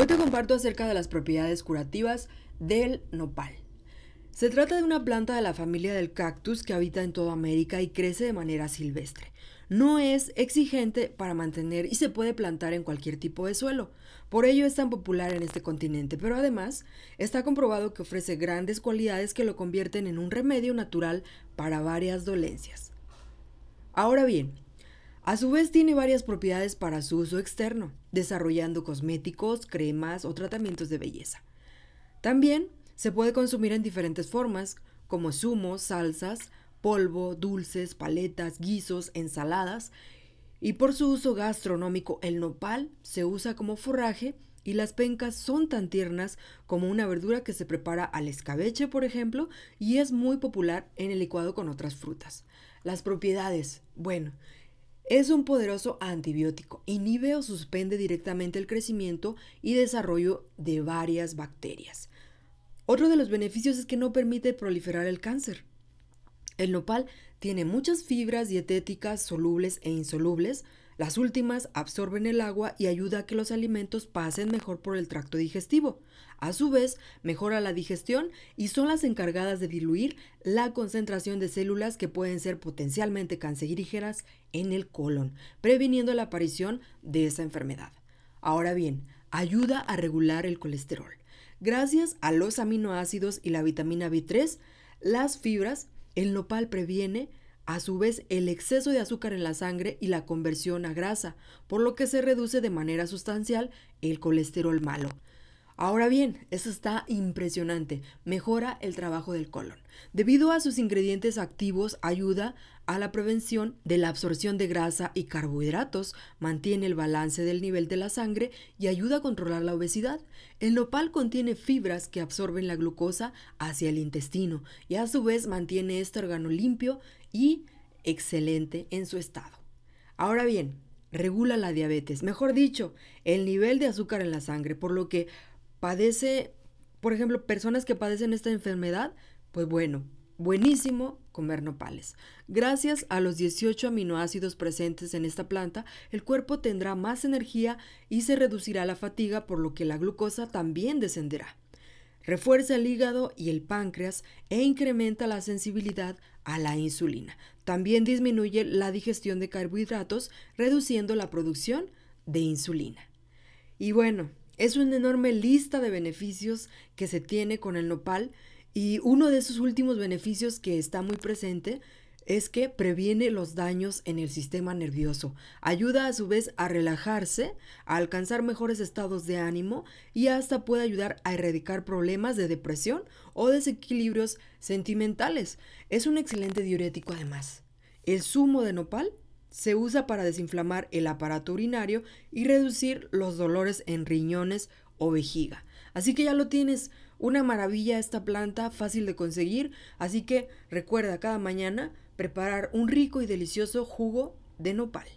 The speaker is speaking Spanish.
Hoy te comparto acerca de las propiedades curativas del nopal. Se trata de una planta de la familia del cactus que habita en toda América y crece de manera silvestre. No es exigente para mantener y se puede plantar en cualquier tipo de suelo. Por ello es tan popular en este continente, pero además está comprobado que ofrece grandes cualidades que lo convierten en un remedio natural para varias dolencias. Ahora bien, a su vez tiene varias propiedades para su uso externo, desarrollando cosméticos, cremas o tratamientos de belleza. También se puede consumir en diferentes formas, como zumos, salsas, polvo, dulces, paletas, guisos, ensaladas, y por su uso gastronómico el nopal se usa como forraje y las pencas son tan tiernas como una verdura que se prepara al escabeche, por ejemplo, y es muy popular en el licuado con otras frutas. Las propiedades, bueno, es un poderoso antibiótico, inhibe o suspende directamente el crecimiento y desarrollo de varias bacterias. Otro de los beneficios es que no permite proliferar el cáncer. El nopal tiene muchas fibras dietéticas solubles e insolubles, las últimas absorben el agua y ayuda a que los alimentos pasen mejor por el tracto digestivo. A su vez, mejora la digestión y son las encargadas de diluir la concentración de células que pueden ser potencialmente cancerígenas en el colon, previniendo la aparición de esa enfermedad. Ahora bien, ayuda a regular el colesterol. Gracias a los aminoácidos y la vitamina B3, las fibras, el nopal previene a su vez, el exceso de azúcar en la sangre y la conversión a grasa, por lo que se reduce de manera sustancial el colesterol malo. Ahora bien, eso está impresionante, mejora el trabajo del colon. Debido a sus ingredientes activos, ayuda a la prevención de la absorción de grasa y carbohidratos, mantiene el balance del nivel de la sangre y ayuda a controlar la obesidad. El nopal contiene fibras que absorben la glucosa hacia el intestino y a su vez mantiene este órgano limpio y excelente en su estado. Ahora bien, regula la diabetes, mejor dicho, el nivel de azúcar en la sangre, por lo que padece, por ejemplo, personas que padecen esta enfermedad, pues bueno, buenísimo comer nopales. Gracias a los 18 aminoácidos presentes en esta planta, el cuerpo tendrá más energía y se reducirá la fatiga, por lo que la glucosa también descenderá. Refuerza el hígado y el páncreas e incrementa la sensibilidad a la insulina. También disminuye la digestión de carbohidratos, reduciendo la producción de insulina. Y bueno, es una enorme lista de beneficios que se tiene con el nopal y uno de esos últimos beneficios que está muy presente es que previene los daños en el sistema nervioso, ayuda a su vez a relajarse, a alcanzar mejores estados de ánimo y hasta puede ayudar a erradicar problemas de depresión o desequilibrios sentimentales. Es un excelente diurético además. El zumo de nopal se usa para desinflamar el aparato urinario y reducir los dolores en riñones o vejiga. Así que ya lo tienes, una maravilla esta planta, fácil de conseguir, así que recuerda cada mañana preparar un rico y delicioso jugo de nopal.